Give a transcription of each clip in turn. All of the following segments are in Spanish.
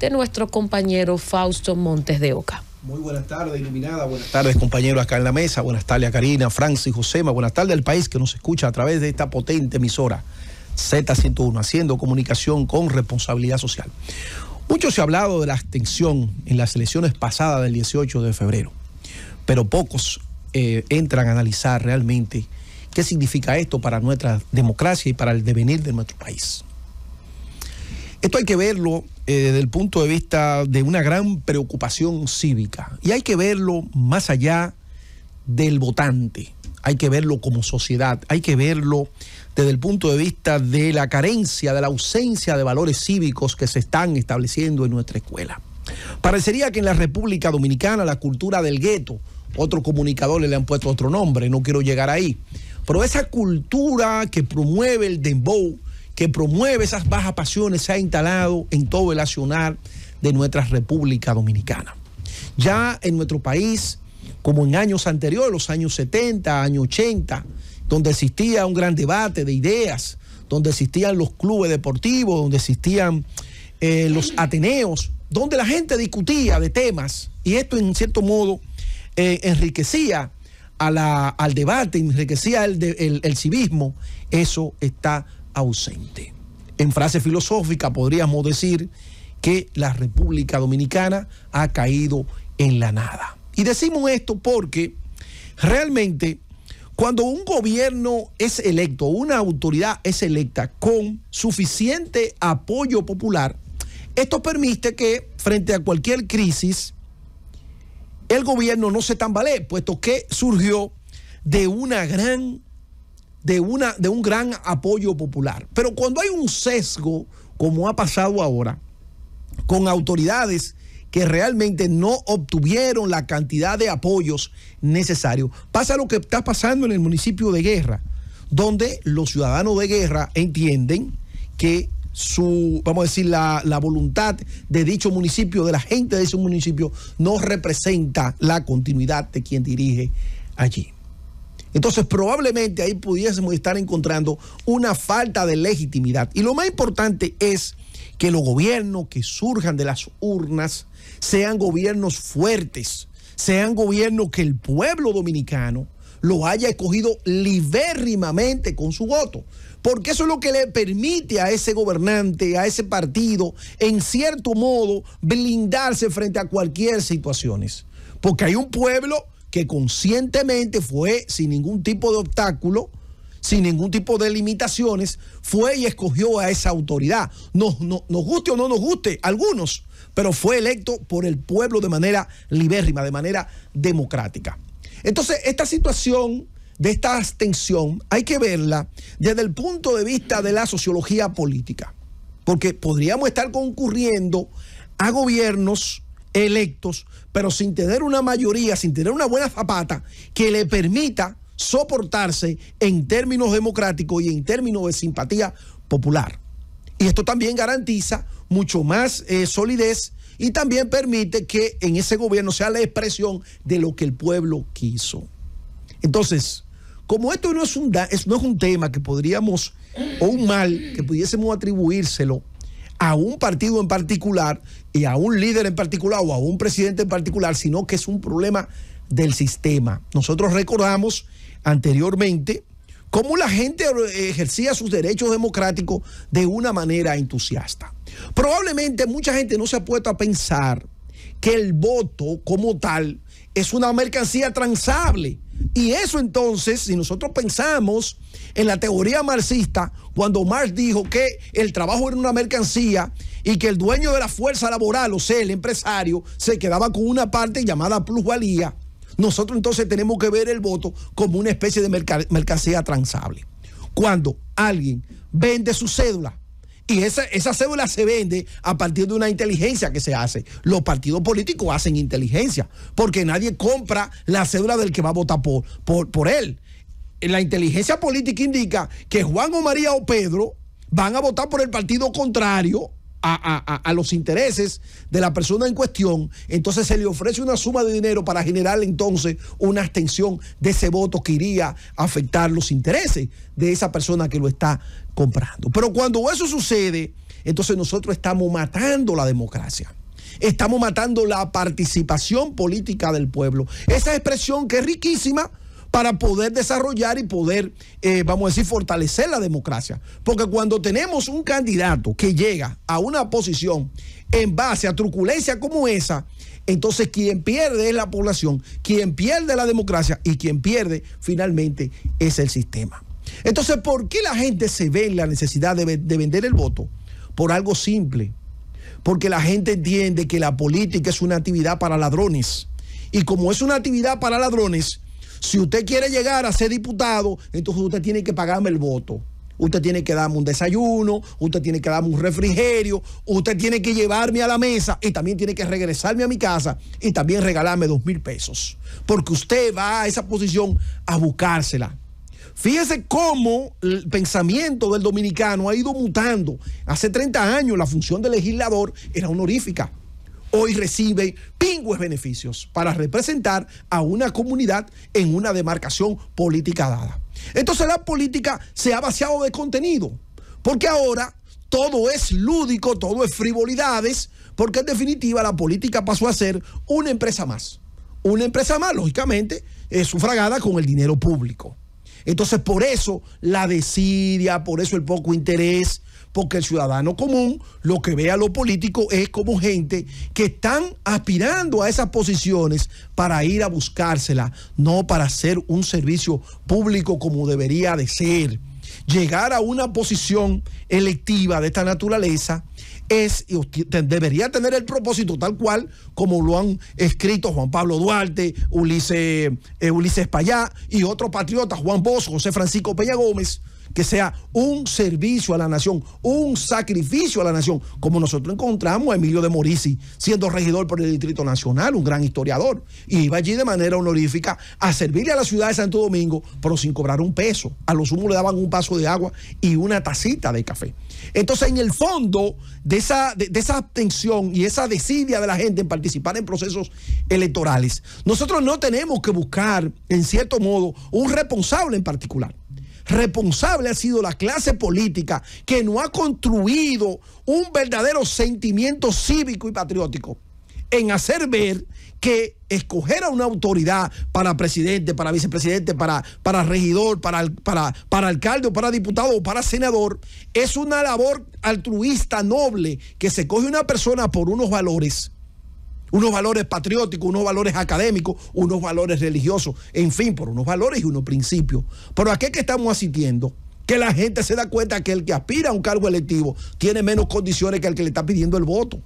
de nuestro compañero Fausto Montes de Oca. Muy buenas tardes, iluminada. Buenas tardes, compañeros acá en la mesa. Buenas tardes a Karina, Francis, Josema. Buenas tardes al país que nos escucha a través de esta potente emisora Z101, haciendo comunicación con responsabilidad social. Mucho se ha hablado de la abstención en las elecciones pasadas del 18 de febrero, pero pocos eh, entran a analizar realmente qué significa esto para nuestra democracia y para el devenir de nuestro país. Esto hay que verlo eh, desde el punto de vista de una gran preocupación cívica y hay que verlo más allá del votante, hay que verlo como sociedad, hay que verlo desde el punto de vista de la carencia, de la ausencia de valores cívicos que se están estableciendo en nuestra escuela. Parecería que en la República Dominicana la cultura del gueto, otros comunicadores le han puesto otro nombre, no quiero llegar ahí, pero esa cultura que promueve el dembow, que promueve esas bajas pasiones se ha instalado en todo el nacional de nuestra República Dominicana. Ya en nuestro país, como en años anteriores, los años 70, años 80, donde existía un gran debate de ideas, donde existían los clubes deportivos, donde existían eh, los ateneos, donde la gente discutía de temas y esto en cierto modo eh, enriquecía al debate, enriquecía el, el civismo, eso está ausente. En frase filosófica podríamos decir que la República Dominicana ha caído en la nada. Y decimos esto porque realmente cuando un gobierno es electo, una autoridad es electa con suficiente apoyo popular, esto permite que frente a cualquier crisis, el gobierno no se tambalee, puesto que surgió de una gran de, una, de un gran apoyo popular. Pero cuando hay un sesgo, como ha pasado ahora, con autoridades que realmente no obtuvieron la cantidad de apoyos necesarios, pasa lo que está pasando en el municipio de Guerra, donde los ciudadanos de Guerra entienden que su, vamos a decir, la, la, voluntad de dicho municipio, de la gente de ese municipio, no representa la continuidad de quien dirige allí. Entonces probablemente ahí pudiésemos estar encontrando una falta de legitimidad. Y lo más importante es que los gobiernos que surjan de las urnas sean gobiernos fuertes, sean gobiernos que el pueblo dominicano lo haya escogido libérrimamente con su voto. Porque eso es lo que le permite a ese gobernante, a ese partido, en cierto modo, blindarse frente a cualquier situaciones. Porque hay un pueblo que conscientemente fue sin ningún tipo de obstáculo, sin ningún tipo de limitaciones, fue y escogió a esa autoridad. Nos, guste o no nos guste, algunos, pero fue electo por el pueblo de manera libérrima, de manera democrática. Entonces, esta situación de esta abstención hay que verla desde el punto de vista de la sociología política, porque podríamos estar concurriendo a gobiernos electos, pero sin tener una mayoría, sin tener una buena zapata que le permita soportarse en términos democráticos y en términos de simpatía popular. Y esto también garantiza mucho más eh, solidez y también permite que en ese gobierno sea la expresión de lo que el pueblo quiso. Entonces, como esto no es un, no es un tema que podríamos, o un mal que pudiésemos atribuírselo a un partido en particular y a un líder en particular o a un presidente en particular, sino que es un problema del sistema. Nosotros recordamos anteriormente cómo la gente ejercía sus derechos democráticos de una manera entusiasta. Probablemente mucha gente no se ha puesto a pensar que el voto como tal es una mercancía transable y eso entonces, si nosotros pensamos en la teoría marxista, cuando Marx dijo que el trabajo era una mercancía y que el dueño de la fuerza laboral, o sea, el empresario, se quedaba con una parte llamada plusvalía, nosotros entonces tenemos que ver el voto como una especie de mercancía transable. Cuando alguien vende su cédula, y esa, cédula se vende a partir de una inteligencia que se hace. Los partidos políticos hacen inteligencia, porque nadie compra la cédula del que va a votar por, por, por él. La inteligencia política indica que Juan o María o Pedro van a votar por el partido contrario a, los intereses de la persona en cuestión, entonces se le ofrece una suma de dinero para generar entonces una extensión de ese voto que iría a afectar los intereses de esa persona que lo está comprando. Pero cuando eso sucede, entonces nosotros estamos matando la democracia. Estamos matando la participación política del pueblo. Esa expresión que es riquísima, para poder desarrollar y poder, eh, vamos a decir, fortalecer la democracia. Porque cuando tenemos un candidato que llega a una posición en base a truculencia como esa, entonces quien pierde es la población, quien pierde la democracia y quien pierde finalmente es el sistema. Entonces, ¿por qué la gente se ve en la necesidad de vender el voto? Por algo simple, porque la gente entiende que la política es una actividad para ladrones. Y como es una actividad para ladrones, si usted quiere llegar a ser diputado, entonces usted tiene que pagarme el voto. Usted tiene que darme un desayuno, usted tiene que darme un refrigerio, usted tiene que llevarme a la mesa y también tiene que regresarme a mi casa y también regalarme dos mil pesos. Porque usted va a esa posición a buscársela. Fíjese cómo el pensamiento del dominicano ha ido mutando. Hace 30 años la función del legislador era honorífica hoy recibe pingües beneficios para representar a una comunidad en una demarcación política dada. Entonces la política se ha vaciado de contenido, porque ahora todo es lúdico, todo es frivolidades, porque en definitiva la política pasó a ser una empresa más. Una empresa más, lógicamente, es eh, sufragada con el dinero público. Entonces, por eso la desidia, por eso el poco interés, porque el ciudadano común lo que ve a lo político, es como gente que están aspirando a esas posiciones para ir a buscárselas, no para hacer un servicio público como debería de ser. Llegar a una posición electiva de esta naturaleza es debería tener el propósito tal cual como lo han escrito Juan Pablo Duarte, Ulises, eh, Payá y otros patriotas, Juan Bosch, José Francisco Peña Gómez que sea un servicio a la nación, un sacrificio a la nación, como nosotros encontramos a Emilio de Morici... siendo regidor por el Distrito Nacional, un gran historiador, y iba allí de manera honorífica a servirle a la ciudad de Santo Domingo, pero sin cobrar un peso. A los humos le daban un vaso de agua y una tacita de café. Entonces, en el fondo de esa, de esa abstención y esa desidia de la gente en participar en procesos electorales, nosotros no tenemos que buscar, en cierto modo, un responsable en particular. Responsable ha sido la clase política que no ha construido un verdadero sentimiento cívico y patriótico en hacer ver que escoger a una autoridad para presidente, para vicepresidente, para, para regidor, para, para, para alcalde o para diputado o para senador, es una labor altruista, noble, que se coge una persona por unos valores unos valores patrióticos, unos valores académicos, unos valores religiosos, en fin, por unos valores y unos principios. Pero ¿a qué que estamos asistiendo? Que la gente se da cuenta que el que aspira a un cargo electivo tiene menos condiciones que el que le está pidiendo el voto.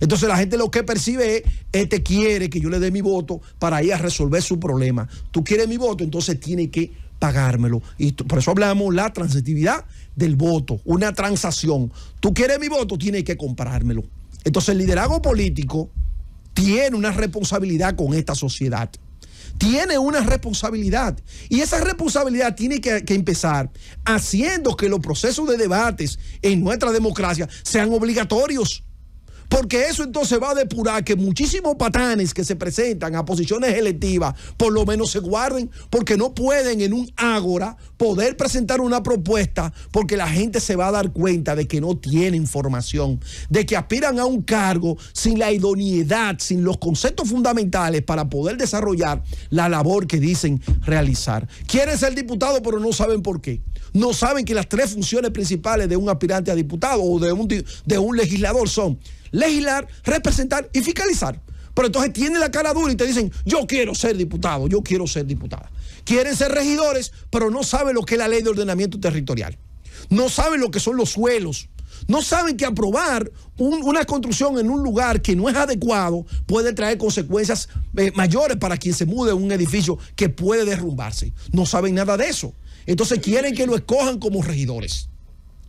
Entonces la gente lo que percibe es, este quiere que yo le dé mi voto para ir a resolver su problema. Tú quieres mi voto, entonces tiene que pagármelo. Y por eso hablamos la transitividad del voto, una transacción. Tú quieres mi voto, tiene que comprármelo. Entonces el liderazgo político tiene una responsabilidad con esta sociedad. Tiene una responsabilidad. Y esa responsabilidad tiene que, empezar haciendo que los procesos de debates en nuestra democracia sean obligatorios. Porque eso entonces va a depurar que muchísimos patanes que se presentan a posiciones electivas por lo menos se guarden, porque no pueden en un ágora poder presentar una propuesta, porque la gente se va a dar cuenta de que no tiene información, de que aspiran a un cargo sin la idoneidad, sin los conceptos fundamentales para poder desarrollar la labor que dicen realizar. Quieren ser diputados, pero no saben por qué. No saben que las tres funciones principales de un aspirante a diputado o de de un legislador son legislar, representar y fiscalizar. Pero entonces tienen la cara dura y te dicen, yo quiero ser diputado, yo quiero ser diputada. Quieren ser regidores, pero no saben lo que es la ley de ordenamiento territorial. No saben lo que son los suelos. No saben que aprobar una construcción en un lugar que no es adecuado puede traer consecuencias eh, mayores para quien se mude a un edificio que puede derrumbarse. No saben nada de eso. Entonces quieren que lo escojan como regidores.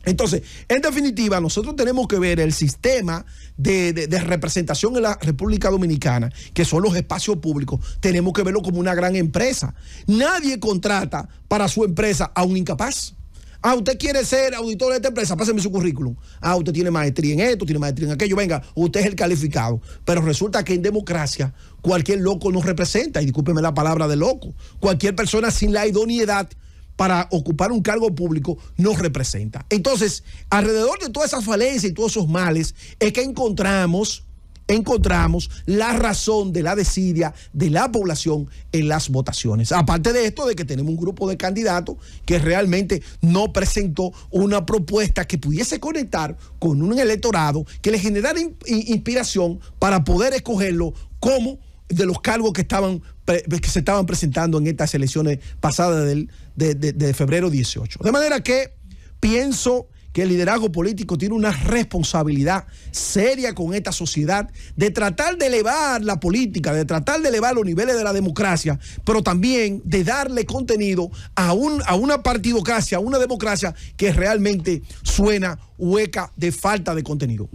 Entonces, en definitiva, nosotros tenemos que ver el sistema de, representación en la República Dominicana, que son los espacios públicos, tenemos que verlo como una gran empresa. Nadie contrata para su empresa a un incapaz. Ah, usted quiere ser auditor de esta empresa, páseme su currículum. Ah, usted tiene maestría en esto, tiene maestría en aquello, venga, usted es el calificado. Pero resulta que en democracia cualquier loco nos representa, y discúlpeme la palabra de loco, cualquier persona sin la idoneidad para ocupar un cargo público nos representa. Entonces, alrededor de todas esas falencias y todos esos males es que encontramos encontramos la razón de la desidia de la población en las votaciones. Aparte de esto, de que tenemos un grupo de candidatos que realmente no presentó una propuesta que pudiese conectar con un electorado que le generara inspiración para poder escogerlo como de los cargos que estaban que se estaban presentando en estas elecciones pasadas del, de, febrero 18. De manera que pienso que el liderazgo político tiene una responsabilidad seria con esta sociedad de tratar de elevar la política, de tratar de elevar los niveles de la democracia, pero también de darle contenido a, a una partidocracia, a una democracia que realmente suena hueca de falta de contenido.